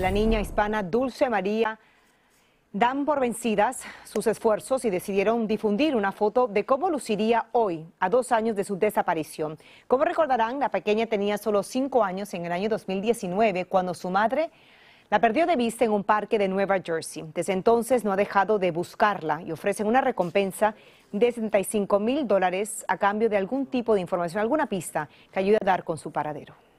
La niña hispana Dulce María dan por vencidas sus esfuerzos y decidieron difundir una foto de cómo luciría hoy, a dos años de su desaparición. Como recordarán, la pequeña tenía solo cinco años en el año 2019, cuando su madre la perdió de vista en un parque de Nueva Jersey. Desde entonces no ha dejado de buscarla y ofrecen una recompensa de 75 mil dólares a cambio de algún tipo de información, alguna pista que ayude a dar con su paradero.